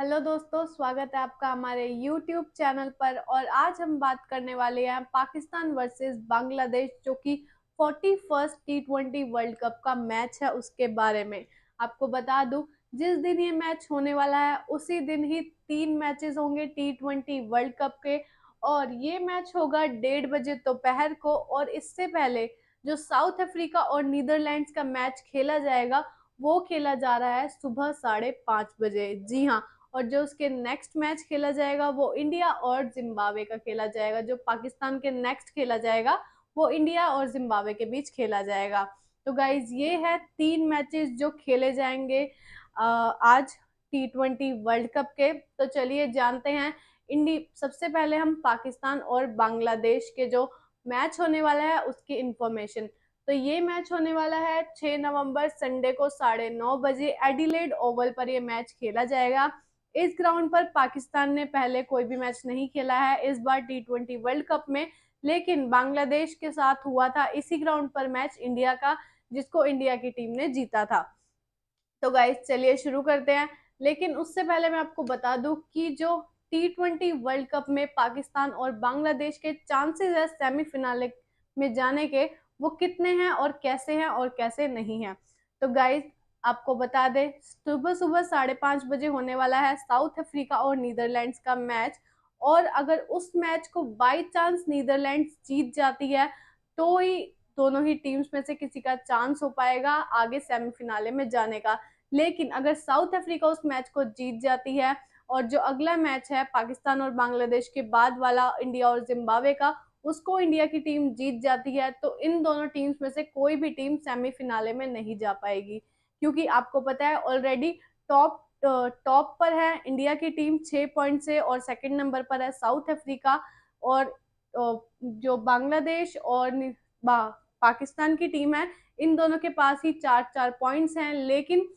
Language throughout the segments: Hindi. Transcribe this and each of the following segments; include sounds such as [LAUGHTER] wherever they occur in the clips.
हेलो दोस्तों स्वागत है आपका हमारे यूट्यूब चैनल पर और आज हम बात करने वाले हैं पाकिस्तान वर्सेस बांग्लादेश जो कि forty first T twenty world cup का मैच है उसके बारे में आपको बता दूं जिस दिन ये मैच होने वाला है उसी दिन ही तीन मैचेस होंगे टी ट्वेंटी वर्ल्ड कप के और ये मैच होगा डेढ़ बजे दोपहर को और इससे पहले जो साउथ अफ्रीका और नीदरलैंड्स का मैच खेला जाएगा वो खेला जा रहा है सुबह साढ़े पाँच बजे जी हाँ और जो उसके नेक्स्ट मैच खेला जाएगा वो इंडिया और जिम्बाब्वे का खेला जाएगा जो पाकिस्तान के नेक्स्ट खेला जाएगा वो इंडिया और जिम्बाब्वे के बीच खेला जाएगा तो गाइज ये है तीन मैचेस जो खेले जाएंगे आज टी ट्वेंटी वर्ल्ड कप के तो चलिए जानते हैं इंडी सबसे पहले हम पाकिस्तान और बांग्लादेश के जो मैच होने वाला है उसकी इंफॉर्मेशन तो ये मैच होने वाला है 6 नवंबर संडे को साढ़े नौ बजे एडिलेड ओवल पर यह मैच खेला जाएगा इस ग्राउंड पर पाकिस्तान ने पहले कोई भी मैच नहीं खेला है इस बार टी वर्ल्ड कप में लेकिन बांग्लादेश के साथ हुआ था इसी ग्राउंड पर मैच इंडिया का जिसको इंडिया की टीम ने जीता था तो गाइज चलिए शुरू करते हैं लेकिन उससे पहले मैं आपको बता दूं कि जो टी वर्ल्ड कप में पाकिस्तान और बांग्लादेश के चांसेस है सेमीफिनाले में जाने के वो कितने हैं और कैसे हैं और कैसे नहीं हैं तो गाइज आपको बता दें सुबह सुबह साढ़े पाँच बजे होने वाला है साउथ अफ्रीका और नीदरलैंड्स का मैच और अगर उस मैच को बाई चांस नीदरलैंड्स जीत जाती है तो ही दोनों ही टीम्स में से किसी का चांस हो पाएगा आगे सेमीफिनाले में जाने का लेकिन अगर साउथ अफ्रीका उस मैच को जीत जाती है और जो अगला मैच है पाकिस्तान और बांग्लादेश के बाद वाला इंडिया और जिम्बावे का उसको इंडिया की टीम जीत जाती है तो इन दोनों टीम्स में से कोई भी टीम सेमीफिनाले में नहीं जा पाएगी क्योंकि आपको पता है ऑलरेडी टॉप टॉप पर है इंडिया की टीम छः पॉइंट से और सेकंड नंबर पर है साउथ अफ्रीका और uh, जो बांग्लादेश और पाकिस्तान की टीम है इन दोनों के पास ही चार चार पॉइंट्स हैं लेकिन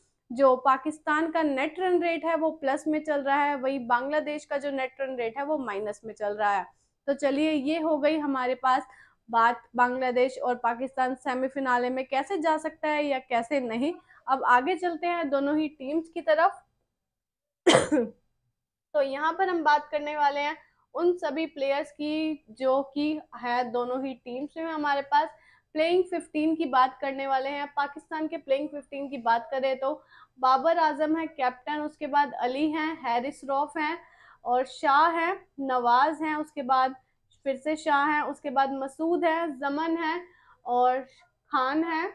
जो पाकिस्तान का नेट रन रेट है वो प्लस में चल रहा है वही बांग्लादेश का जो नेट रन रेट है वो माइनस में चल रहा है तो चलिए ये हो गई हमारे पास बात बांग्लादेश और पाकिस्तान सेमीफिनाले में कैसे जा सकता है या कैसे नहीं अब आगे चलते हैं दोनों ही टीम्स की तरफ तो यहाँ पर हम बात करने वाले हैं उन सभी प्लेयर्स की जो कि है दोनों ही टीम्स में हमारे पास प्लेइंग 15 की बात करने वाले हैं पाकिस्तान के प्लेइंग 15 की बात करें तो बाबर आजम है कैप्टन उसके बाद अली हैं हैरिस रॉफ हैं और शाह हैं नवाज़ हैं उसके बाद फिर से शाह हैं उसके बाद मसूद है जमन है और खान है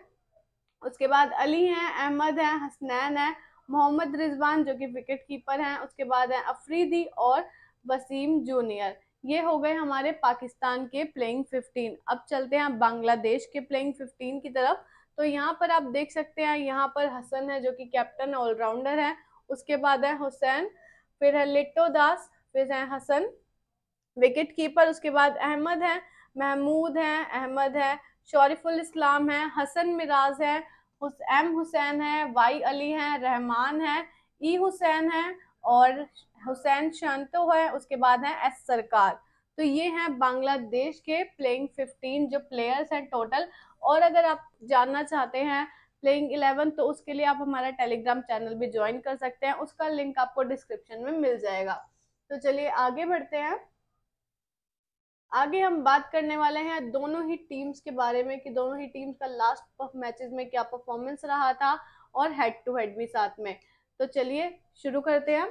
उसके बाद अली हैं अहमद हैं हसनैन हैं मोहम्मद रिजवान जो कि विकेट कीपर हैं उसके बाद हैं अफरीदी और वसीम जूनियर ये हो गए हमारे पाकिस्तान के प्लेइंग 15 अब चलते हैं बांग्लादेश के प्लेइंग 15 की तरफ तो यहाँ पर आप देख सकते हैं यहाँ पर हसन है जो कि कैप्टन ऑलराउंडर है उसके बाद है हुसैन फिर है लिट्टो दास फिर है हसन विकेट कीपर उसके बाद अहमद है महमूद हैं अहमद है शरीफुल इस्लाम हैं हसन मिराज हैं हुस, एम हुसैन है वाई अली हैं रहमान हैं ई हुसैन हैं और हुसैन शांतो है उसके बाद हैं एस सरकार तो ये हैं बांग्लादेश के प्लेइंग 15 जो प्लेयर्स हैं टोटल और अगर आप जानना चाहते हैं प्लेइंग 11 तो उसके लिए आप हमारा टेलीग्राम चैनल भी ज्वाइन कर सकते हैं उसका लिंक आपको डिस्क्रिप्शन में मिल जाएगा तो चलिए आगे बढ़ते हैं आगे हम बात करने वाले हैं दोनों ही टीम्स के बारे में कि दोनों ही टीम्स का लास्ट मैचेस में क्या परफॉर्मेंस रहा था और हेड टू हेड भी साथ में तो चलिए शुरू करते हैं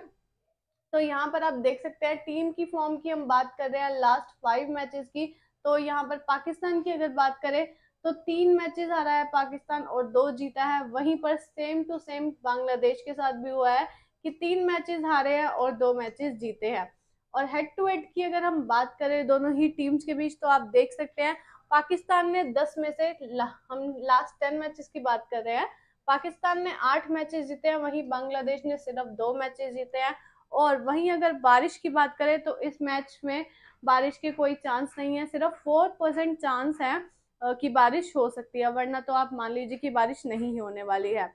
तो यहाँ पर आप देख सकते हैं टीम की फॉर्म की हम बात कर रहे हैं लास्ट फाइव मैचेस की तो यहाँ पर पाकिस्तान की अगर बात करें तो तीन मैचेस आ रहा है पाकिस्तान और दो जीता है वहीं पर सेम टू सेम बांग्लादेश के साथ भी हुआ है कि तीन मैचेस हारे हैं और दो मैचेस जीते हैं और हेड टू हेड की अगर हम बात करें दोनों ही टीम्स के बीच तो आप देख सकते हैं पाकिस्तान ने 10 में से ला, हम लास्ट 10 मैचेस की बात कर रहे हैं पाकिस्तान ने आठ मैचेस जीते हैं वहीं बांग्लादेश ने सिर्फ दो मैचेस जीते हैं और वहीं अगर बारिश की बात करें तो इस मैच में बारिश के कोई चांस नहीं है सिर्फ फोर परसेंट चांस है कि बारिश हो सकती है वरना तो आप मान लीजिए कि बारिश नहीं होने वाली है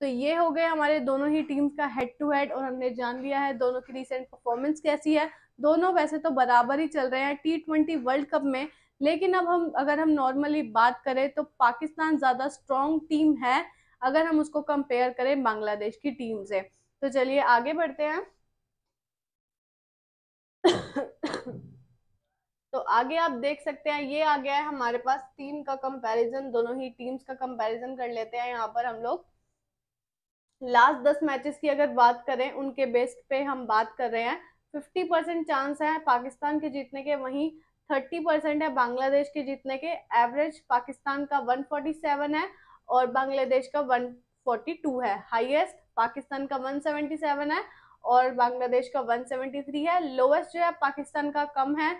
तो ये हो गए हमारे दोनों ही टीम्स का हेड टू हेड और हमने जान लिया है दोनों की रिसेंट परफॉर्मेंस कैसी है दोनों वैसे तो बराबर ही चल रहे हैं टी ट्वेंटी वर्ल्ड कप में लेकिन अब हम अगर हम नॉर्मली बात करें तो पाकिस्तान ज़्यादा स्ट्रॉन्ग टीम है अगर हम उसको कंपेयर करें बांग्लादेश की टीम से तो चलिए आगे बढ़ते हैं तो आगे आप देख सकते हैं ये आ गया है हमारे पास टीम का कंपैरिजन दोनों ही टीम्स का कंपैरिजन कर लेते हैं यहाँ पर हम लोग लास्ट दस मैचेस की अगर बात करें उनके बेस्ट पे हम बात कर रहे हैं फिफ्टी परसेंट चांस है पाकिस्तान के जीतने के वहीं थर्टी परसेंट है बांग्लादेश के जीतने के एवरेज पाकिस्तान का वन फोर्टी सेवन है और बांग्लादेश का वन फोर्टी टू है हाईएस्ट पाकिस्तान का वन सेवेंटी सेवन है और बांग्लादेश का वन सेवेंटी थ्री है लोवेस्ट जो है पाकिस्तान का कम है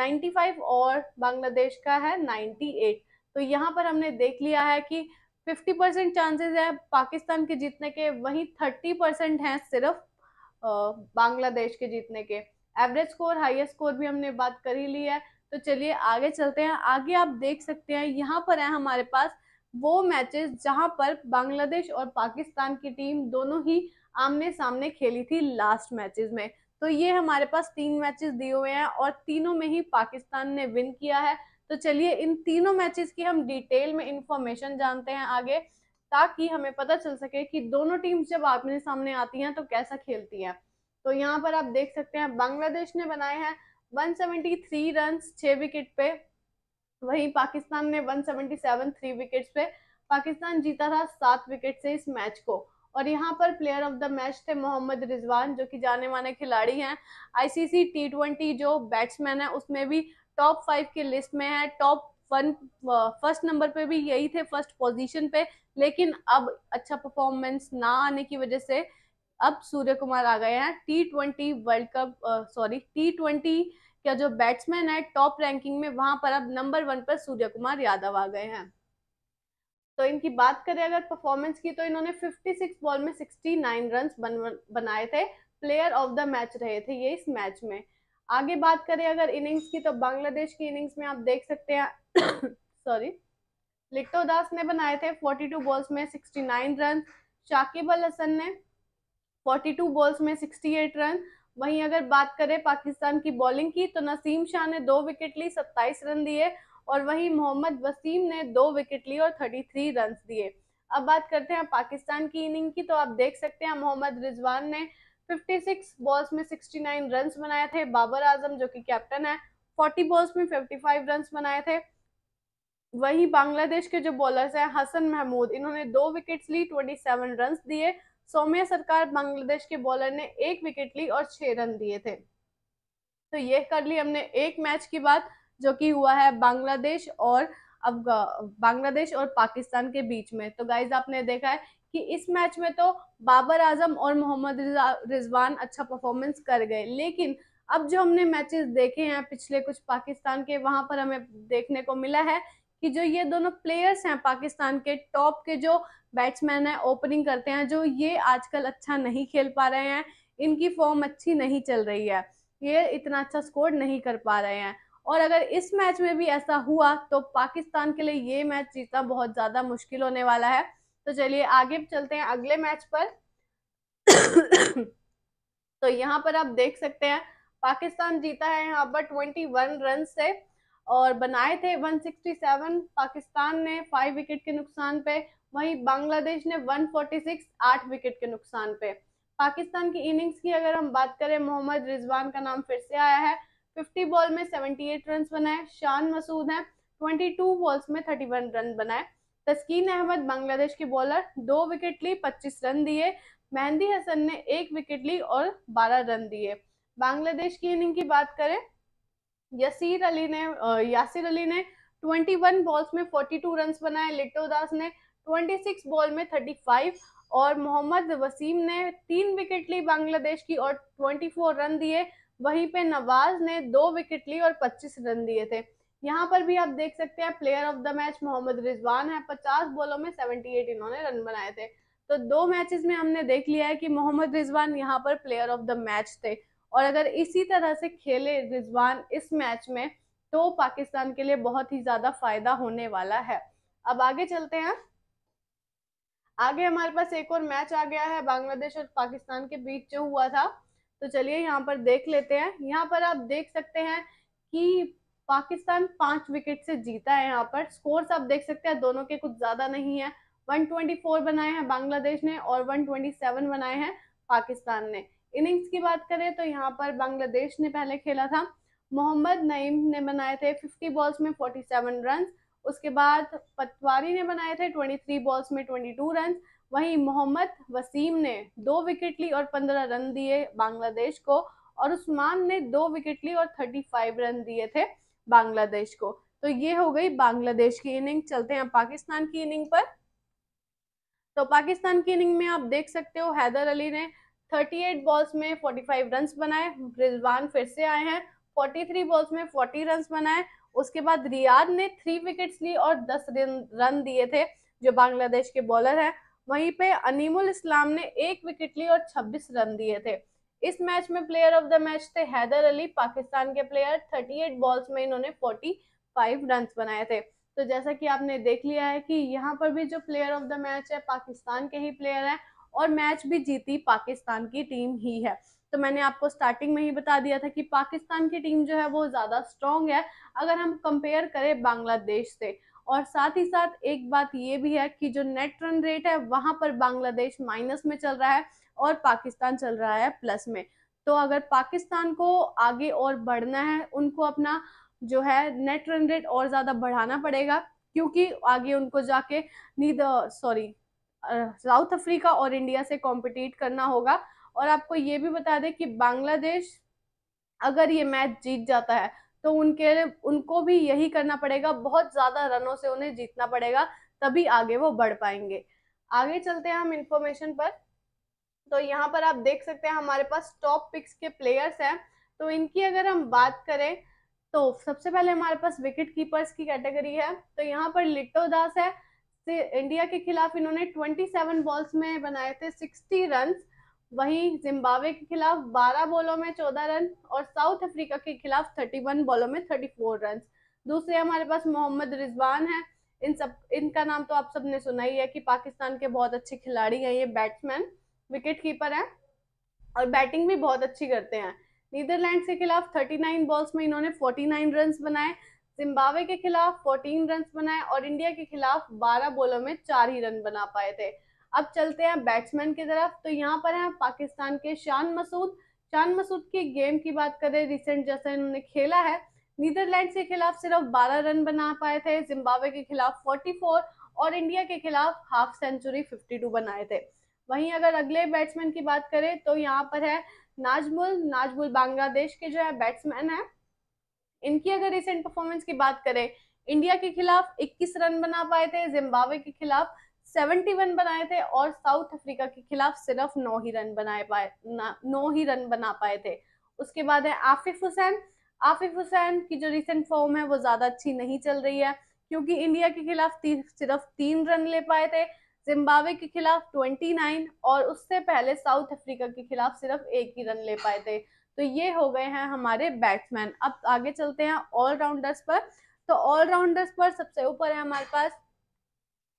नाइन्टी फाइव और बांग्लादेश का है नाइन्टी एट तो यहाँ पर हमने देख लिया है कि फिफ्टी परसेंट चांसेज है पाकिस्तान के जीतने के वहीं थर्टी परसेंट हैं सिर्फ बांग्लादेश के जीतने के एवरेज स्कोर हाइस्ट स्कोर भी हमने बात कर ही ली है तो चलिए आगे चलते हैं आगे आप देख सकते हैं यहाँ पर है हमारे पास वो मैचेस जहाँ पर बांग्लादेश और पाकिस्तान की टीम दोनों ही आमने सामने खेली थी लास्ट मैचेस में तो ये हमारे पास तीन मैचेस दिए हुए हैं और तीनों में ही पाकिस्तान ने विन किया है तो चलिए इन तीनों मैचेस की हम डिटेल में इंफॉर्मेशन जानते हैं आगे ताकि हमें पता चल सके कि दोनों टीम्स जब आपने सामने आती हैं तो कैसा खेलती हैं तो यहाँ पर आप देख सकते हैं बांग्लादेश ने बनाए हैं 173 रन छः विकेट पे वहीं पाकिस्तान ने 177 थ्री विकेट पे पाकिस्तान जीता था सात विकेट से इस मैच को और यहाँ पर प्लेयर ऑफ द मैच थे मोहम्मद रिजवान जो कि जाने माने खिलाड़ी हैं आईसीसी टी ट्वेंटी जो बैट्समैन है उसमें भी टॉप फाइव की लिस्ट में है टॉप वन फर्स्ट नंबर पे भी यही थे फर्स्ट पोजीशन पे लेकिन अब अच्छा परफॉर्मेंस ना आने की वजह से अब सूर्य कुमार आ गए हैं T twenty world cup sorry T twenty का जो बैट्समैन है टॉप रैंकिंग में वहां पर अब नंबर वन पर सूर्य कुमार यादव आ गए हैं तो इनकी बात करें अगर परफॉर्मेंस की तो इन्होंने 56 बॉल में 69 रन बन, बनाए थे प्लेयर ऑफ द मैच रहे थे ये इस मैच में आगे बात करें अगर इनिंग्स की तो बांग्लादेश की इनिंग्स में आप देख सकते हैं सॉरी [COUGHS] लिट्टो दास ने बनाए थे 42 बॉल्स में 69 रन शाकिब अल हसन ने 42 बॉल्स में 68 रन वहीं अगर बात करें पाकिस्तान की बॉलिंग की तो नसीम शाह ने दो विकेट ली 27 रन दिए और वहीं मोहम्मद वसीम ने दो विकेट ली और 33 रन दिए अब बात करते हैं पाकिस्तान की इनिंग की तो आप देख सकते हैं मोहम्मद रिजवान ने 56 बॉल्स में 69 रन्स बनाए थे बाबर आजम जो कि कैप्टन है 40 बॉल्स में 55 रन्स बनाए थे वहीं बांग्लादेश के जो बॉलर्स हैं हसन महमूद इन्होंने दो विकेट्स ली 27 रन दिए सौम्या सरकार बांग्लादेश के बॉलर ने एक विकेट ली और छह रन दिए थे तो यह कर ली हमने एक मैच की बात जो कि हुआ है बांग्लादेश और अब बांग्लादेश और पाकिस्तान के बीच में तो गाइज आपने देखा है कि इस मैच में तो बाबर आजम और मोहम्मद रिजवान अच्छा परफॉर्मेंस कर गए लेकिन अब जो हमने मैचेस देखे हैं पिछले कुछ पाकिस्तान के वहां पर हमें देखने को मिला है कि जो ये दोनों प्लेयर्स हैं पाकिस्तान के टॉप के जो बैट्समैन है ओपनिंग करते हैं जो ये आजकल अच्छा नहीं खेल पा रहे हैं इनकी फॉर्म अच्छी नहीं चल रही है ये इतना अच्छा स्कोर नहीं कर पा रहे हैं और अगर इस मैच में भी ऐसा हुआ तो पाकिस्तान के लिए ये मैच जीतना बहुत ज़्यादा मुश्किल होने वाला है तो चलिए आगे चलते हैं अगले मैच पर तो यहाँ पर आप देख सकते हैं पाकिस्तान जीता है यहाँ पर ट्वेंटी वन रन से और बनाए थे 167 पाकिस्तान ने फाइव विकेट के नुकसान पे वहीं बांग्लादेश ने 146 आठ विकेट के नुकसान पे पाकिस्तान की इनिंग्स की अगर हम बात करें मोहम्मद रिजवान का नाम फिर से आया है 50 बॉल में 78 रन बनाए शान मसूद हैं 22 बॉल्स में 31 रन बनाए तस्कीन अहमद बांग्लादेश की बॉलर दो विकेट ली पच्चीस रन दिए मेहंदी हसन ने एक विकेट ली और बारह रन दिए बांग्लादेश की इनिंग की बात करें यसीर अली ने यासिर अली ने 21 बॉल्स में 42 रन बनाए लिट्टो दास ने 26 बॉल में 35 और मोहम्मद वसीम ने तीन विकेट ली बांग्लादेश की और 24 रन दिए वहीं पे नवाज ने दो विकेट ली और 25 रन दिए थे यहाँ पर भी आप देख सकते हैं player of the match Mohammad Rizwan है पचास बॉलों में सेवेंटी एट इन्होंने रन बनाए थे तो दो मैचेस में हमने देख लिया है कि मोहम्मद रिजवान यहाँ पर प्लेयर ऑफ द मैच थे और अगर इसी तरह से खेले रिजवान इस मैच में तो पाकिस्तान के लिए बहुत ही ज्यादा फायदा होने वाला है अब आगे चलते हैं आगे हमारे पास एक और मैच आ गया है बांग्लादेश और पाकिस्तान के बीच जो हुआ था तो चलिए यहाँ पर देख लेते हैं यहाँ पर आप देख सकते हैं कि पाकिस्तान पांच विकेट से जीता है यहाँ पर स्कोर्स आप देख सकते हैं दोनों के कुछ ज्यादा नहीं है 124 बनाए हैं बांग्लादेश ने और 127 बनाए हैं पाकिस्तान ने इनिंग्स की बात करें तो यहाँ पर बांग्लादेश ने पहले खेला था मोहम्मद नईम ने बनाए थे 50 बॉल्स में 47 रन उसके बाद पटवारी ने बनाए थे 23 बॉल्स में 22 रन वहीं मोहम्मद वसीम ने दो विकेट ली और 15 रन दिए बांग्लादेश को और उस्मान ने दो विकेट ली और 35 रन दिए थे बांग्लादेश को तो ये हो गई बांग्लादेश की इनिंग चलते हैं पाकिस्तान की इनिंग पर तो पाकिस्तान की इनिंग में आप देख सकते हो हैदर अली ने 38 बॉल्स में 45 रन्स बनाए रिजवान फिर से आए हैं 43 बॉल्स में 40 रन्स बनाए उसके बाद रियाद ने थ्री विकेट्स ली और 10 रन दिए थे जो बांग्लादेश के बॉलर हैं वहीं पे अनिमुल इस्लाम ने एक विकेट ली और 26 रन दिए थे इस मैच में प्लेयर ऑफ द मैच थे हैदर अली पाकिस्तान के प्लेयर 38 बॉल्स में इन्होंने 45 रन बनाए थे तो जैसा कि आपने देख लिया है कि यहाँ पर भी जो प्लेयर ऑफ द मैच है पाकिस्तान के ही प्लेयर है और मैच भी जीती पाकिस्तान की टीम ही है तो मैंने आपको स्टार्टिंग में ही बता दिया था कि पाकिस्तान की टीम जो है वो ज़्यादा स्ट्रॉन्ग है अगर हम कंपेयर करें बांग्लादेश से और साथ ही साथ एक बात ये भी है कि जो नेट रन रेट है वहां पर बांग्लादेश माइनस में चल रहा है और पाकिस्तान चल रहा है प्लस में तो अगर पाकिस्तान को आगे और बढ़ना है उनको अपना जो है नेट रन रेट और ज़्यादा बढ़ाना पड़ेगा क्योंकि आगे उनको जाके नीद सॉरी साउथ अफ्रीका और इंडिया से कॉम्पिटिट करना होगा और आपको ये भी बता दें कि बांग्लादेश अगर ये मैच जीत जाता है तो उनके उनको भी यही करना पड़ेगा बहुत ज़्यादा रनों से उन्हें जीतना पड़ेगा तभी आगे वो बढ़ पाएंगे आगे चलते हैं हम इन्फॉर्मेशन पर तो यहाँ पर आप देख सकते हैं हमारे पास टॉप पिक्स के प्लेयर्स हैं तो इनकी अगर हम बात करें तो सबसे पहले हमारे पास विकेट कीपर्स की कैटेगरी है तो यहाँ पर लिट्टो दास है इंडिया के खिलाफ इन्होंने 27 बॉल्स में बनाए थे 60 रन वहीं जिम्बाब्वे के खिलाफ 12 बॉलों में 14 रन और साउथ अफ्रीका के खिलाफ 31 बॉलों में 34 रन दूसरे हमारे पास मोहम्मद रिजवान है इन सब इनका नाम तो आप सबने सुना ही है कि पाकिस्तान के बहुत अच्छे खिलाड़ी हैं ये बैट्समैन विकेट कीपर हैं और बैटिंग भी बहुत अच्छी करते हैं नीदरलैंड के खिलाफ 39 बॉल्स में इन्होंने 49 रन बनाए जिम्बाब्वे के खिलाफ 14 रन बनाए और इंडिया के खिलाफ 12 बॉलों में चार ही रन बना पाए थे अब चलते हैं बैट्समैन की तरफ तो यहाँ पर हैं पाकिस्तान के शान मसूद शान मसूद की गेम की बात करें रिसेंट जैसा इन्होंने खेला है नीदरलैंड के खिलाफ सिर्फ बारह रन बना पाए थे जिम्बाब्वे के खिलाफ फोर और इंडिया के खिलाफ हाफ सेंचुरी टू बनाए थे वहीं अगर अगले बैट्समैन की बात करें तो यहाँ पर है नाजमुल नाजमुल बांग्लादेश के जो है बैट्समैन है इनकी अगर रिसेंट परफॉर्मेंस की बात करें इंडिया के खिलाफ 21 रन बना पाए थे जिम्बाब्वे के खिलाफ 71 बनाए थे और साउथ अफ्रीका के खिलाफ सिर्फ नौ ही रन बनाए पाए नौ ही रन बना पाए थे उसके बाद है आफिफ हुसैन आफिफ हुसैन की जो रिसेंट फॉर्म है वो ज़्यादा अच्छी नहीं चल रही है क्योंकि इंडिया के खिलाफ ती, सिर्फ तीन रन ले पाए थे जिम्बाब्वे के खिलाफ 29 और उससे पहले साउथ अफ्रीका के खिलाफ सिर्फ एक ही रन ले पाए थे तो ये हो गए हैं हमारे बैट्समैन अब आगे चलते हैं ऑलराउंडर्स पर तो ऑलराउंडर्स पर सबसे ऊपर है हमारे पास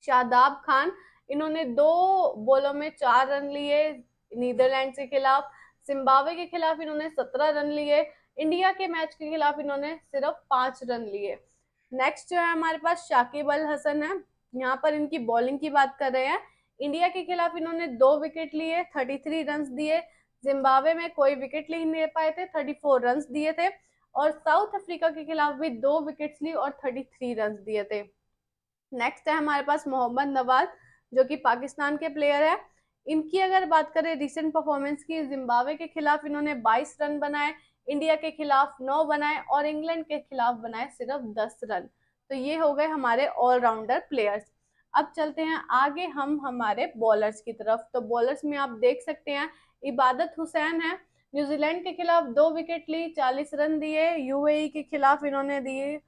शादाब खान इन्होंने दो बॉलों में चार रन लिए नीदरलैंड के खिलाफ जिम्बाब्वे के खिलाफ इन्होंने सत्रह रन लिए इंडिया के मैच के खिलाफ इन्होंने सिर्फ पांच रन लिए नेक्स्ट जो है हमारे पास शाकिब अल हसन है यहाँ पर इनकी बॉलिंग की बात कर रहे हैं इंडिया के खिलाफ इन्होंने दो विकेट लिए थर्टी थ्री रन दिए जिम्बाब्वे में कोई विकेट ले नहीं ले पाए थे थर्टी फोर रन दिए थे और साउथ अफ्रीका के खिलाफ भी दो विकेट ली और थर्टी थ्री रन दिए थे नेक्स्ट है हमारे पास मोहम्मद नवाज जो कि पाकिस्तान के प्लेयर है इनकी अगर बात करें रिसेंट परफॉर्मेंस की जिम्बाब्वे के खिलाफ इन्होंने 22 रन बनाए इंडिया के खिलाफ 9 बनाए और इंग्लैंड के खिलाफ बनाए सिर्फ 10 रन तो ये हो गए हमारे ऑलराउंडर प्लेयर्स अब चलते हैं आगे हम हमारे बॉलर्स की तरफ तो बॉलर्स में आप देख सकते हैं इबादत हुसैन है न्यूजीलैंड के खिलाफ दो विकेट ली चालीस रन दिए यूएई e के खिलाफ इन्होंने दिए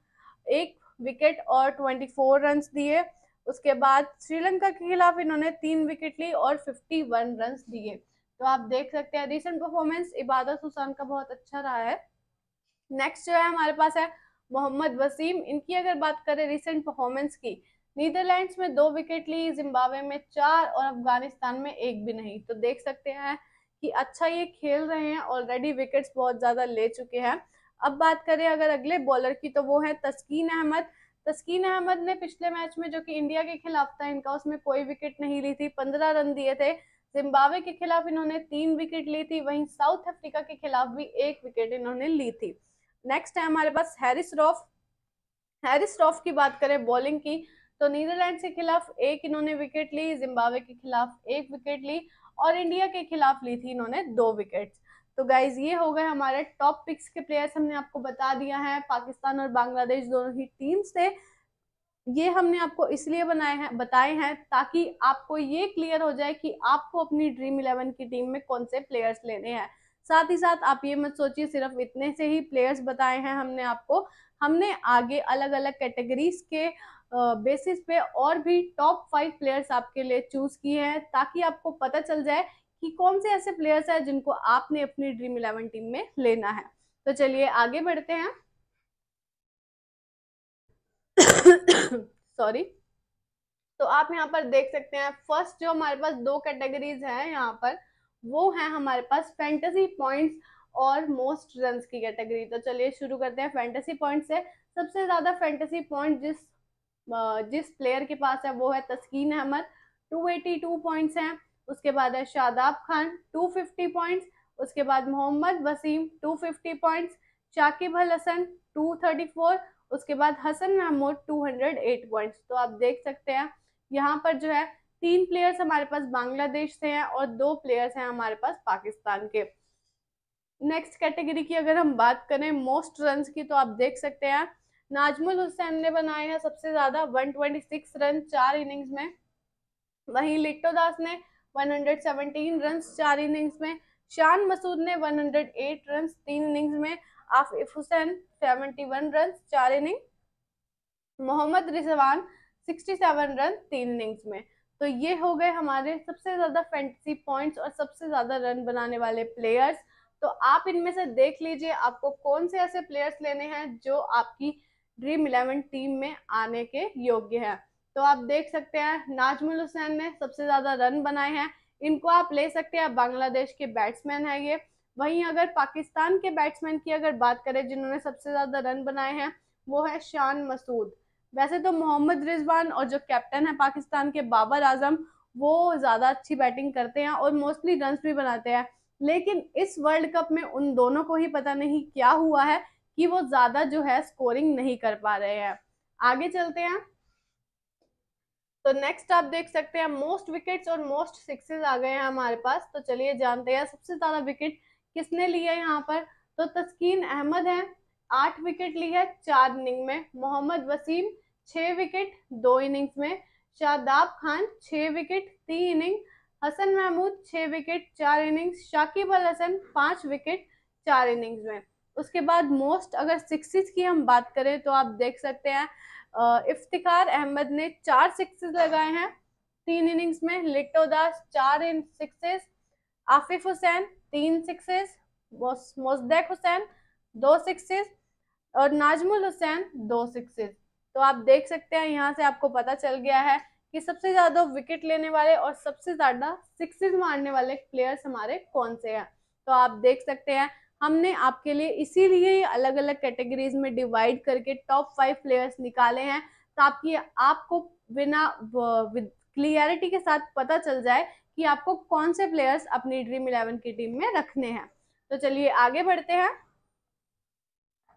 एक विकेट और ट्वेंटी फोर रन दिए उसके बाद श्रीलंका के खिलाफ इन्होंने तीन विकेट ली और फिफ्टी वन रन दिए तो आप देख सकते हैं रिसेंट परफॉर्मेंस इबादत हुसैन का बहुत अच्छा रहा है नेक्स्ट जो है हमारे पास है मोहम्मद वसीम इनकी अगर बात करें रिसेंट परफॉर्मेंस की नीदरलैंड्स में दो विकेट ली जिम्बावे में चार और अफगानिस्तान में एक भी नहीं तो देख सकते हैं कि अच्छा ये खेल रहे हैं ऑलरेडी विकेट्स बहुत ज़्यादा ले चुके हैं अब बात करें अगर अगले बॉलर की तो वो है तस्कीन अहमद तस्कीन अहमद ने पिछले मैच में जो कि इंडिया के खिलाफ था इनका उसमें कोई विकेट नहीं ली थी पंद्रह रन दिए थे जिम्बावे के खिलाफ इन्होंने तीन विकेट ली थी वहीं साउथ अफ्रीका के खिलाफ भी एक विकेट इन्होंने ली थी नेक्स्ट है हमारे पास हैरिस रॉफ हैरिस रॉफ की बात करें बॉलिंग की तो नीदरलैंड के खिलाफ एक इन्होंने विकेट ली जिम्बावे के खिलाफ एक विकेट ली और इंडिया के खिलाफ ली थी इन्होंने दो विकेट तो गाइज ये हो गए हमारे टॉप पिक्स के प्लेयर्स हमने आपको बता दिया है पाकिस्तान और बांग्लादेश दोनों ही टीम से ये हमने आपको इसलिए बनाए हैं बताए हैं ताकि आपको ये क्लियर हो जाए कि आपको अपनी ड्रीम इलेवन की टीम में कौन से प्लेयर्स लेने हैं साथ ही साथ आप ये मत सोचिए सिर्फ इतने से ही प्लेयर्स बताए हैं हमने आपको हमने आगे अलग अलग कैटेगरीज के बेसिस पे और भी टॉप फाइव प्लेयर्स आपके लिए चूज किए हैं ताकि आपको पता चल जाए कि कौन से ऐसे प्लेयर्स हैं जिनको आपने अपनी ड्रीम इलेवन टीम में लेना है तो चलिए आगे बढ़ते हैं सॉरी तो आप यहाँ पर देख सकते हैं फर्स्ट जो हमारे पास दो कैटेगरीज हैं यहाँ पर वो है हमारे पास फैंटेसी पॉइंट्स और मोस्ट रन की कैटेगरी तो चलिए शुरू करते हैं फैंटेसी पॉइंट से सबसे ज़्यादा फैंटेसी पॉइंट जिस जिस प्लेयर के पास है वो है तस्कीन अहमद 282 पॉइंट्स हैं उसके बाद है शादाब खान 250 पॉइंट्स उसके बाद मोहम्मद वसीम 250 पॉइंट्स शाकिब अल हसन टू उसके बाद हसन महमूद 208 पॉइंट्स तो आप देख सकते हैं यहाँ पर जो है तीन प्लेयर्स हमारे पास बांग्लादेश से हैं और दो प्लेयर्स हैं हमारे पास पाकिस्तान के नेक्स्ट कैटेगरी की अगर हम बात करें मोस्ट रन की तो आप देख सकते हैं नाजमुल हुसैन ने बनाए हैं सबसे ज़्यादा 126 रन चार इनिंग्स में वहीं लिट्टो दास ने 117 रन चार इनिंग्स में शान मसूद ने 108 रन तीन इनिंग्स में आफिफ हुसैन 71 रन चार इनिंग मोहम्मद रिजवान 67 रन तीन इनिंग्स में तो ये हो गए हमारे सबसे ज़्यादा फैंटेसी पॉइंट्स और सबसे ज़्यादा रन बनाने वाले प्लेयर्स तो आप इनमें से देख लीजिए आपको कौन से ऐसे प्लेयर्स लेने हैं जो आपकी ड्रीम इलेवन टीम में आने के योग्य हैं तो आप देख सकते हैं नाजमुल हुसैन ने सबसे ज़्यादा रन बनाए हैं इनको आप ले सकते हैं बांग्लादेश के बैट्समैन है ये वहीं अगर पाकिस्तान के बैट्समैन की अगर बात करें जिन्होंने सबसे ज़्यादा रन बनाए हैं वो है शान मसूद वैसे तो मोहम्मद रिजवान और जो कैप्टन है पाकिस्तान के बाबर आजम वो ज़्यादा अच्छी बैटिंग करते हैं और मोस्टली रन भी बनाते हैं लेकिन इस वर्ल्ड कप में उन दोनों को ही पता नहीं क्या हुआ है कि वो ज़्यादा जो है स्कोरिंग नहीं कर पा रहे हैं आगे चलते हैं तो नेक्स्ट आप देख सकते हैं मोस्ट विकेट्स और मोस्ट सिक्सेस आ गए हैं हमारे पास तो चलिए जानते हैं सबसे ज़्यादा विकेट किसने लिए है यहाँ पर तो तस्कीन अहमद है आठ विकेट ली है चार इनिंग में मोहम्मद वसीम छः विकेट दो इनिंग्स में शादाब खान छः विकेट तीन इनिंग हसन महमूद छः विकेट चार इनिंग्स शाकिब अल हसन पाँच विकेट चार इनिंग्स में उसके बाद मोस्ट अगर सिक्सेस की हम बात करें तो आप देख सकते हैं इफ्तिखार अहमद ने चार सिक्सेस लगाए हैं तीन इनिंग्स में लिट्टो दास चार इन सिक्सेस आफिफ हुसैन तीन सिक्सेस मोसदैक हुसैन दो सिक्सेस और नाजमुल हुसैन दो सिक्सेस तो आप देख सकते हैं यहाँ से आपको पता चल गया है कि सबसे ज़्यादा विकेट लेने वाले और सबसे ज़्यादा सिक्सेस मारने वाले प्लेयर्स हमारे कौन से हैं तो आप देख सकते हैं हमने आपके लिए इसीलिए अलग अलग कैटेगरीज में डिवाइड करके टॉप फाइव प्लेयर्स निकाले हैं ताकि आपको बिना क्लियरिटी के साथ पता चल जाए कि आपको कौन से प्लेयर्स अपनी ड्रीम इलेवन की टीम में रखने हैं तो चलिए आगे बढ़ते हैं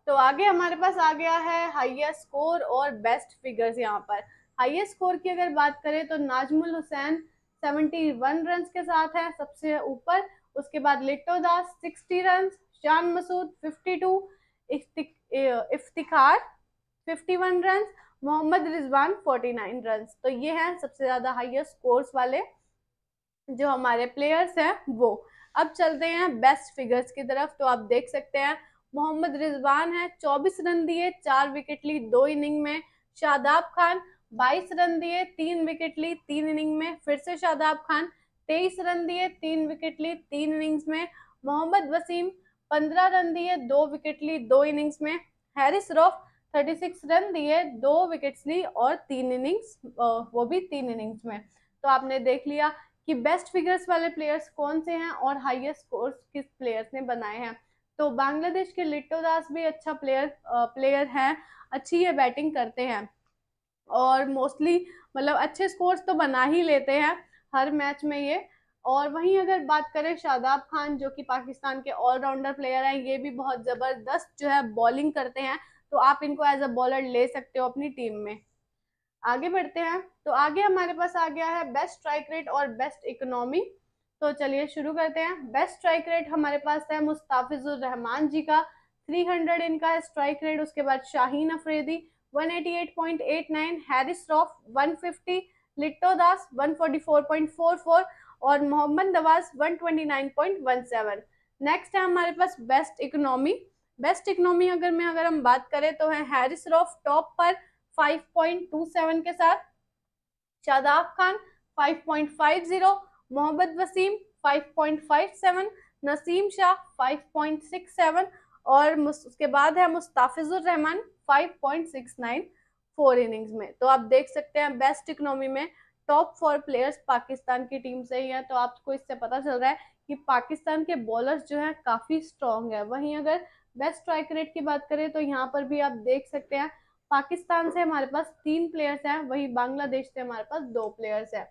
तो आगे हमारे पास आ गया है हाइएस्ट स्कोर और बेस्ट फिगर्स यहाँ पर हाइएस्ट स्कोर की अगर बात करें तो नाजमुल हुसैन 71 रन के साथ है सबसे ऊपर उसके बाद लिट्टो दास 60 run Shan Masood 52 Iftikhar 51 run Mohammad Rizwan 49 run तो ये हैं सबसे ज़्यादा हाइएस्ट स्कोर्स वाले जो हमारे प्लेयर्स हैं वो अब चलते हैं बेस्ट फिगर्स की तरफ तो आप देख सकते हैं मोहम्मद रिजवान है 24 रन दिए चार विकेट ली दो इनिंग में शादाब खान 22 रन दिए तीन विकेट ली तीन इनिंग में फिर से शादाब खान 23 रन दिए तीन विकेट ली तीन इनिंग्स में मोहम्मद वसीम 15 रन दिए दो विकेट ली दो इनिंग्स में हैरिस रॉफ 36 रन दिए दो विकेट्स ली और तीन इनिंग्स वो भी तीन इनिंग्स में तो आपने देख लिया कि बेस्ट फिगर्स वाले प्लेयर्स कौन से हैं और हाईएस्ट स्कोर किस प्लेयर्स ने बनाए हैं तो बांग्लादेश के लिट्टो दास भी अच्छा प्लेयर प्लेयर हैं अच्छी ये बैटिंग करते हैं और मोस्टली मतलब अच्छे स्कोर्स तो बना ही लेते हैं हर मैच में ये और वहीं अगर बात करें शादाब खान जो कि पाकिस्तान के ऑलराउंडर प्लेयर हैं ये भी बहुत ज़बरदस्त जो है बॉलिंग करते हैं तो आप इनको एज अ बॉलर ले सकते हो अपनी टीम में आगे बढ़ते हैं तो आगे हमारे पास आ गया है बेस्ट स्ट्राइक रेट और बेस्ट इकोनॉमी तो चलिए शुरू करते हैं बेस्ट स्ट्राइक रेट हमारे पास है मुस्ताफिजुर रहमान जी का 300 इनका है स्ट्राइक रेट उसके बाद शाहीन अफरीदी 188.89 हैरिस रॉफ 150 लिट्टो दास 144.44 और मोहम्मद नवाज 129.17 नेक्स्ट है हमारे पास बेस्ट इकोनॉमी बेस्ट इकोनॉमी अगर में अगर हम बात करें तो है हैरिस रॉफ टॉप पर 5.27 के साथ शादाब खान 5.50 मोहम्मद वसीम 5.57 नसीम शाह 5.67 और उसके बाद है मुस्ताफिजुर रहमान 5.69 फोर इनिंग्स में तो आप देख सकते हैं बेस्ट इकोनॉमी में टॉप फोर प्लेयर्स पाकिस्तान की टीम से ही हैं तो आपको इससे पता चल रहा है कि पाकिस्तान के बॉलर्स जो हैं काफ़ी स्ट्रॉन्ग है वहीं अगर बेस्ट स्ट्राइक रेट की बात करें तो यहाँ पर भी आप देख सकते हैं पाकिस्तान से हमारे पास तीन प्लेयर्स हैं वहीं बांग्लादेश से हमारे पास दो प्लेयर्स हैं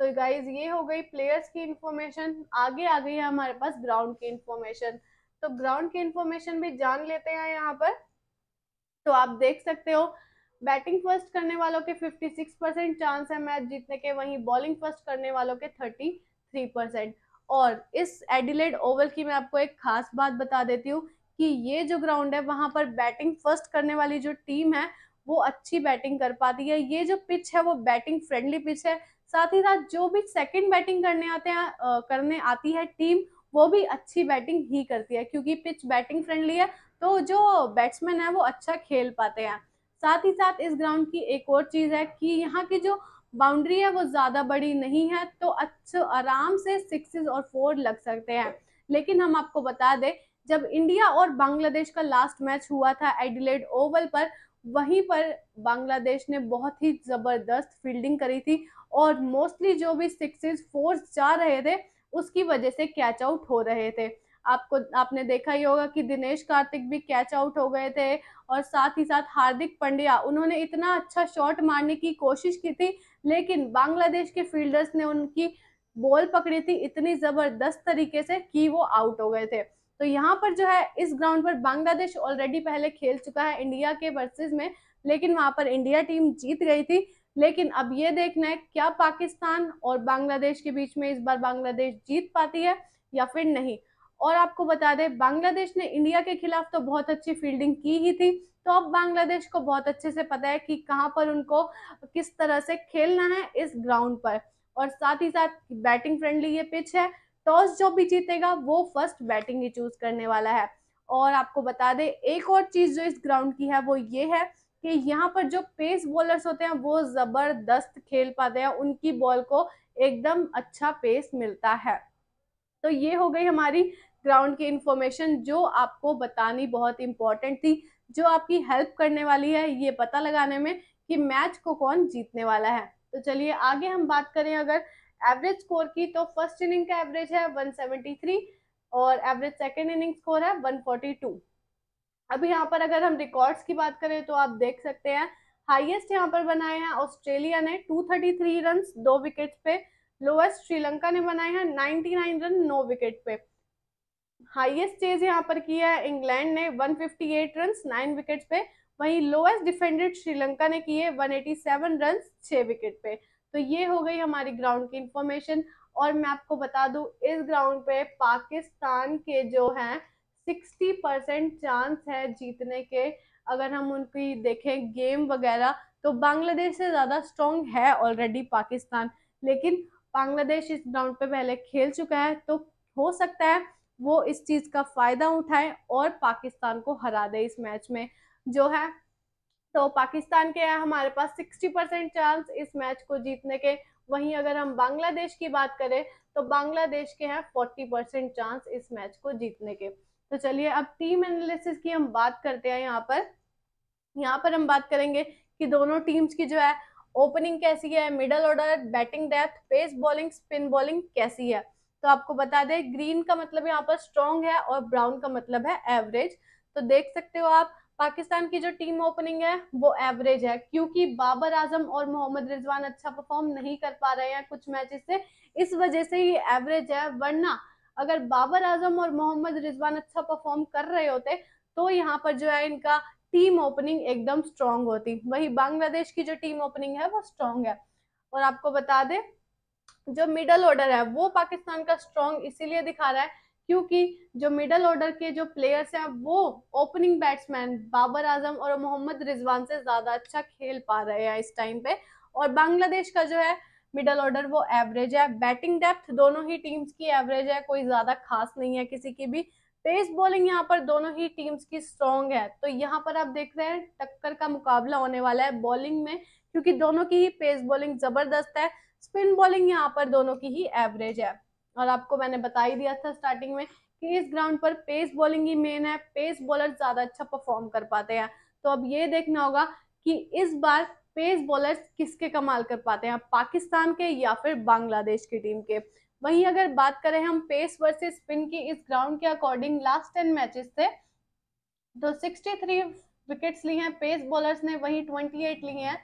तो गाइज ये हो गई प्लेयर्स की इंफॉर्मेशन आगे आ गई है हमारे पास ग्राउंड की इंफॉर्मेशन तो ग्राउंड की इंफॉर्मेशन भी जान लेते हैं यहाँ पर तो आप देख सकते हो बैटिंग फर्स्ट करने वालों के 56 परसेंट चांस है मैच जीतने के वहीं बॉलिंग फर्स्ट करने वालों के 33 परसेंट और इस एडिलेड ओवल की मैं आपको एक खास बात बता देती हूँ कि ये जो ग्राउंड है वहां पर बैटिंग फर्स्ट करने वाली जो टीम है वो अच्छी बैटिंग कर पाती है ये जो पिच है वो बैटिंग फ्रेंडली पिच है साथ ही साथ जो भी सेकंड बैटिंग करने आते हैं करने आती है टीम वो भी अच्छी बैटिंग ही करती है क्योंकि पिच बैटिंग फ्रेंडली है तो जो बैट्समैन है वो अच्छा खेल पाते हैं साथ ही साथ इस ग्राउंड की एक और चीज़ है कि यहाँ की जो बाउंड्री है वो ज़्यादा बड़ी नहीं है तो अच्छे आराम से सिक्सेस और फोर लग सकते हैं लेकिन हम आपको बता दें जब इंडिया और बांग्लादेश का लास्ट मैच हुआ था एडिलेड ओवल पर वहीं पर बांग्लादेश ने बहुत ही ज़बरदस्त फील्डिंग करी थी और मोस्टली जो भी सिक्सेस फोर्स जा रहे थे उसकी वजह से कैच आउट हो रहे थे आपको आपने देखा ही होगा कि दिनेश कार्तिक भी कैच आउट हो गए थे और साथ ही साथ हार्दिक पंड्या उन्होंने इतना अच्छा शॉट मारने की कोशिश की थी लेकिन बांग्लादेश के फील्डर्स ने उनकी बॉल पकड़ी थी इतनी ज़बरदस्त तरीके से कि वो आउट हो गए थे तो यहाँ पर जो है इस ग्राउंड पर बांग्लादेश ऑलरेडी पहले खेल चुका है इंडिया के वर्सेज में लेकिन वहाँ पर इंडिया टीम जीत गई थी लेकिन अब ये देखना है क्या पाकिस्तान और बांग्लादेश के बीच में इस बार बांग्लादेश जीत पाती है या फिर नहीं और आपको बता दें बांग्लादेश ने इंडिया के खिलाफ तो बहुत अच्छी फील्डिंग की ही थी तो अब बांग्लादेश को बहुत अच्छे से पता है कि कहाँ पर उनको किस तरह से खेलना है इस ग्राउंड पर और साथ ही साथ बैटिंग फ्रेंडली ये पिच है टॉस जो भी जीतेगा वो फर्स्ट बैटिंग ही चूज करने वाला है और आपको बता दें एक और चीज जो इस ग्राउंड की है वो ये है कि यहाँ पर जो पेस बॉलर्स होते हैं वो जबरदस्त खेल पाते हैं उनकी बॉल को एकदम अच्छा पेस मिलता है तो ये हो गई हमारी ग्राउंड की इंफॉर्मेशन जो आपको बतानी बहुत इंपॉर्टेंट थी जो आपकी हेल्प करने वाली है ये पता लगाने में कि मैच को कौन जीतने वाला है तो चलिए आगे हम बात करें अगर एवरेज स्कोर की तो फर्स्ट इनिंग का एवरेज है 173 और एवरेज सेकेंड इनिंग स्कोर है 142 अभी यहाँ पर अगर हम रिकॉर्ड्स की बात करें तो आप देख सकते हैं हाईएस्ट यहाँ पर बनाए हैं ऑस्ट्रेलिया ने 233 रन दो विकेट पे लोएस्ट श्रीलंका ने बनाए हैं 99 रन नौ विकेट पे हाईएस्ट चेज यहाँ पर किया है इंग्लैंड ने 158 रन नाइन विकेट पे वहीं लोएस्ट डिफेंडेड श्रीलंका ने किए 187 रन छह विकेट पे तो ये हो गई हमारी ग्राउंड की इंफॉर्मेशन और मैं आपको बता दूं इस ग्राउंड पे पाकिस्तान के जो हैं 60 परसेंट चांस है जीतने के अगर हम उनकी देखें गेम वगैरह तो बांग्लादेश से ज़्यादा स्ट्रॉन्ग है ऑलरेडी पाकिस्तान लेकिन बांग्लादेश इस ग्राउंड पे पहले खेल चुका है तो हो सकता है वो इस चीज़ का फ़ायदा उठाए और पाकिस्तान को हरा दे इस मैच में जो है तो पाकिस्तान के यहाँ हमारे पास 60 परसेंट चांस इस मैच को जीतने के वहीं अगर हम बांग्लादेश की बात करें तो बांग्लादेश के हैं 40 परसेंट चांस इस मैच को जीतने के तो चलिए अब टीम एनालिसिस की हम बात करते हैं यहाँ पर यहाँ पर हम बात करेंगे कि दोनों टीम्स की जो है ओपनिंग कैसी है middle order batting depth pace bowling spin bowling कैसी है तो आपको बता दें ग्रीन का मतलब यहाँ पर स्ट्रॉन्ग है और ब्राउन का मतलब है एवरेज तो देख सकते हो आप पाकिस्तान की जो टीम ओपनिंग है वो एवरेज है क्योंकि बाबर आजम और मोहम्मद रिजवान अच्छा परफॉर्म नहीं कर पा रहे हैं कुछ मैचेस से इस वजह से ये एवरेज है वरना अगर बाबर आजम और मोहम्मद रिजवान अच्छा परफॉर्म कर रहे होते तो यहाँ पर जो है इनका टीम ओपनिंग एकदम स्ट्रांग होती वही बांग्लादेश की जो टीम ओपनिंग है वो स्ट्रांग है और आपको बता दें जो मिडल ऑर्डर है वो पाकिस्तान का स्ट्रांग इसीलिए दिखा रहा है क्योंकि जो मिडल ऑर्डर के जो प्लेयर्स हैं वो ओपनिंग बैट्समैन बाबर आजम और मोहम्मद रिजवान से ज़्यादा अच्छा खेल पा रहे हैं इस टाइम पे और बांग्लादेश का जो है मिडल ऑर्डर वो एवरेज है बैटिंग डेप्थ दोनों ही टीम्स की एवरेज है कोई ज़्यादा खास नहीं है किसी की भी पेस बॉलिंग यहाँ पर दोनों ही टीम्स की स्ट्रॉन्ग है तो यहाँ पर आप देख रहे हैं टक्कर का मुकाबला होने वाला है बॉलिंग में क्योंकि दोनों की ही पेस बॉलिंग ज़बरदस्त है स्पिन बॉलिंग यहाँ पर दोनों की ही एवरेज है और आपको मैंने बता ही दिया था स्टार्टिंग में कि इस ग्राउंड पर पेस बॉलिंग ही मेन है पेस बॉलर ज़्यादा अच्छा परफॉर्म कर पाते हैं तो अब ये देखना होगा कि इस बार पेस बॉलर किसके कमाल कर पाते हैं पाकिस्तान के या फिर बांग्लादेश की टीम के वहीं अगर बात करें हम पेस वर्सेस स्पिन की इस ग्राउंड के अकॉर्डिंग लास्ट टेन मैचेस से तो 63 विकेट्स ली हैं पेस बॉलर्स ने वहीं 28 ली हैं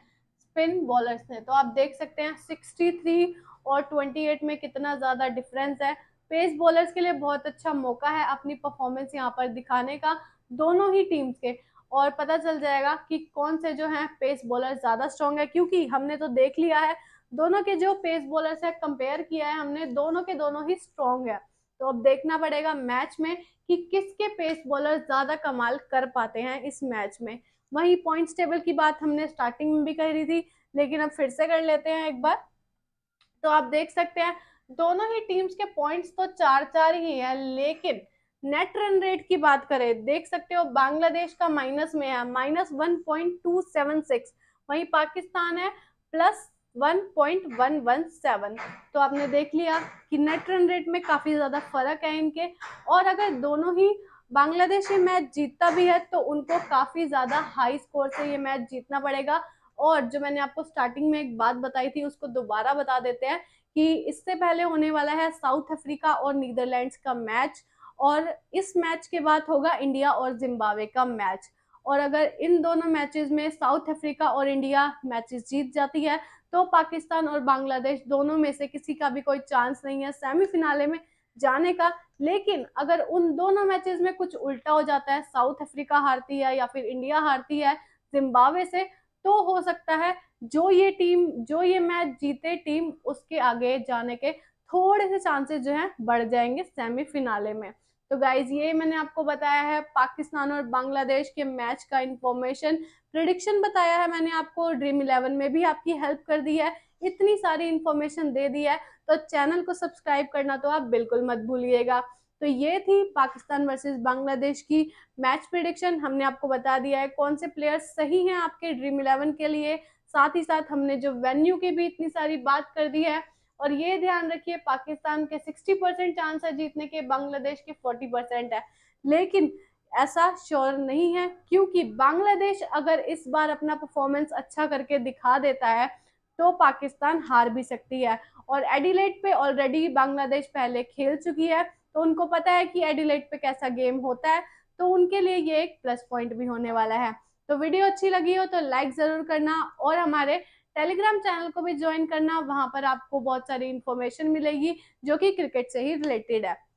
स्पिन बॉलर्स ने तो आप देख सकते हैं 63 और 28 में कितना ज़्यादा डिफरेंस है पेस बॉलर्स के लिए बहुत अच्छा मौका है अपनी परफॉर्मेंस यहाँ पर दिखाने का दोनों ही टीम्स के और पता चल जाएगा कि कौन से जो हैं पेस बॉलर ज़्यादा स्ट्रॉन्ग है क्योंकि हमने तो देख लिया है दोनों के जो पेस बॉलर्स है कंपेयर किया है हमने दोनों के दोनों ही स्ट्रॉन्ग है तो अब देखना पड़ेगा मैच में कि किसके पेस बॉलर ज़्यादा कमाल कर पाते हैं इस मैच में वहीं पॉइंट्स टेबल की बात हमने स्टार्टिंग में भी कह रही थी लेकिन अब फिर से कर लेते हैं एक बार तो आप देख सकते हैं दोनों ही टीम्स के पॉइंट्स तो चार चार ही है लेकिन नेट रन रेट की बात करें देख सकते हो बांग्लादेश का माइनस में है minus one point two seven six वही पाकिस्तान है plus one point one one seven तो आपने देख लिया कि नेट रन रेट में काफ़ी ज़्यादा फर्क है इनके और अगर दोनों ही बांग्लादेश ये मैच जीतता भी है तो उनको काफ़ी ज़्यादा हाई स्कोर से ये मैच जीतना पड़ेगा और जो मैंने आपको स्टार्टिंग में एक बात बताई थी उसको दोबारा बता देते हैं कि इससे पहले होने वाला है साउथ अफ्रीका और नीदरलैंड्स का मैच और इस मैच के बाद होगा इंडिया और जिम्बावे का मैच और अगर इन दोनों मैचेस में साउथ अफ्रीका और इंडिया मैचेस जीत जाती है तो पाकिस्तान और बांग्लादेश दोनों में से किसी का भी कोई चांस नहीं है सेमीफिनाले में जाने का लेकिन अगर उन दोनों मैचेस में कुछ उल्टा हो जाता है साउथ अफ्रीका हारती है या फिर इंडिया हारती है जिम्बावे से तो हो सकता है जो ये टीम जो ये मैच जीते टीम उसके आगे जाने के थोड़े से चांसेस जो हैं बढ़ जाएंगे सेमीफिनाले में तो गाइज ये मैंने आपको बताया है पाकिस्तान और बांग्लादेश के मैच का इंफॉर्मेशन प्रिडिक्शन बताया है मैंने आपको ड्रीम इलेवन में भी आपकी हेल्प कर दी है इतनी सारी इंफॉर्मेशन दे दी है तो चैनल को सब्सक्राइब करना तो आप बिल्कुल मत भूलिएगा तो ये थी पाकिस्तान वर्सेस बांग्लादेश की मैच प्रिडिक्शन हमने आपको बता दिया है कौन से प्लेयर्स सही हैं आपके ड्रीम इलेवन के लिए साथ ही साथ हमने जो वेन्यू की भी इतनी सारी बात कर दी है और ये ध्यान रखिए पाकिस्तान के 60 परसेंट चांस है जीतने के बांग्लादेश के 40 परसेंट है लेकिन ऐसा श्योर नहीं है क्योंकि बांग्लादेश अगर इस बार अपना परफॉर्मेंस अच्छा करके दिखा देता है तो पाकिस्तान हार भी सकती है और एडिलेट पे ऑलरेडी बांग्लादेश पहले खेल चुकी है तो उनको पता है कि एडिलेट पे कैसा गेम होता है तो उनके लिए ये एक प्लस पॉइंट भी होने वाला है तो वीडियो अच्छी लगी हो तो लाइक ज़रूर करना और हमारे टेलीग्राम चैनल को भी ज्वाइन करना वहां पर आपको बहुत सारी इन्फॉर्मेशन मिलेगी जो कि क्रिकेट से ही रिलेटेड है